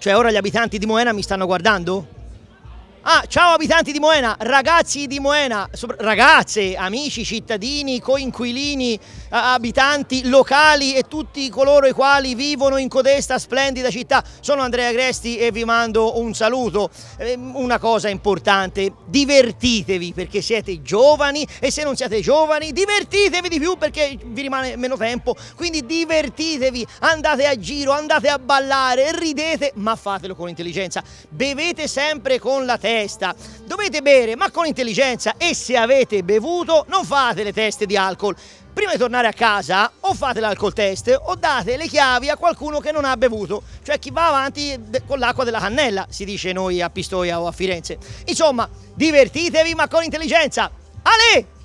Cioè ora gli abitanti di Moena mi stanno guardando? Ah, ciao abitanti di Moena, ragazzi di Moena, ragazze, amici, cittadini, coinquilini, abitanti locali e tutti coloro i quali vivono in codesta splendida città. Sono Andrea Gresti e vi mando un saluto. Ehm, una cosa importante, divertitevi perché siete giovani e se non siete giovani divertitevi di più perché vi rimane meno tempo. Quindi divertitevi, andate a giro, andate a ballare, ridete, ma fatelo con intelligenza. Bevete sempre con la testa testa. Dovete bere, ma con intelligenza e se avete bevuto non fate le teste di alcol. Prima di tornare a casa o fate l'alcol test o date le chiavi a qualcuno che non ha bevuto, cioè chi va avanti con l'acqua della cannella, si dice noi a Pistoia o a Firenze. Insomma, divertitevi ma con intelligenza. Ale!